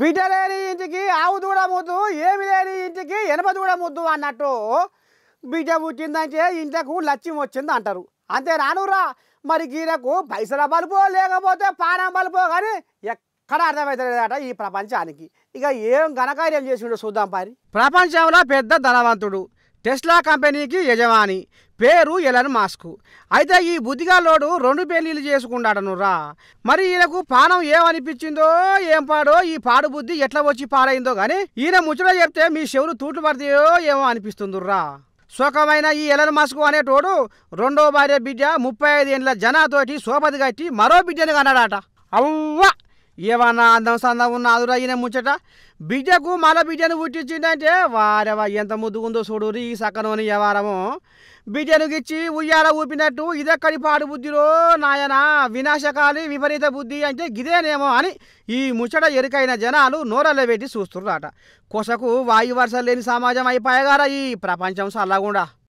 బిడ్డ లేని ఇంటికి ఆవు దూడ ఏమి లేని ఇంటికి ఎనప దూడ అన్నట్టు బిడ్డ పుట్టిందంటే ఇంటకు లక్ష్యం వచ్చింది అంటారు అంతే రానురా మరి గీరకు పైసల బలుపో లేకపోతే పానం బలుపు కానీ ఎక్కడ అర్థమవుతలేదట ఈ ప్రపంచానికి ఇక ఏం ఘనకార్యం చేసి చూద్దాం పారి ప్రపంచంలో పెద్ద ధనవంతుడు టెస్లా కంపెనీకి యజమాని పేరు ఎలన్ మాస్క్ అయితే ఈ బుద్ధిగా లోడు రెండు పెళ్లిళ్ళు చేసుకున్నాడనురా మరి ఈయనకు పానం ఏమనిపించిందో ఏం పాడో ఈ పాడు బుద్ధి ఎట్లా వచ్చి పాడైందో కానీ ఈయన ముచ్చట చెప్తే మీ చెవులు తూట్లు పడతాయో ఏమో అనిపిస్తుందిర్రా సుఖమైన ఈ ఎలన్ మాస్క్ అనేటోడు రెండో భార్య బిడ్డ ముప్పై ఐదేండ్ల జనాతోటి సోపతి కట్టి మరో బిడ్డను కన్నాడట అవ్వ ఏమన్నా అందం సందం ఉన్న అదురయ్యన ముచ్చట బిడ్డకు మల బిడ్డను పుట్టించిందంటే వారెవా ఎంత ముద్దుగుందో చూడు ఈ సకనోని వ్యవహారము బిడ్డను గిచ్చి ఉయ్యాల ఊపినట్టు ఇదెక్కడి పాడు బుద్ధిరో నాయన వినాశకాలి విపరీత బుద్ధి అంటే గిదేనేమో అని ఈ ముచ్చట ఎరుకైన జనాలు నోరల్లో పెట్టి చూస్తున్నారట కొసకు వాయువర్షలు లేని సమాజం అయిపోయగారా ఈ ప్రపంచం సల్లగుండా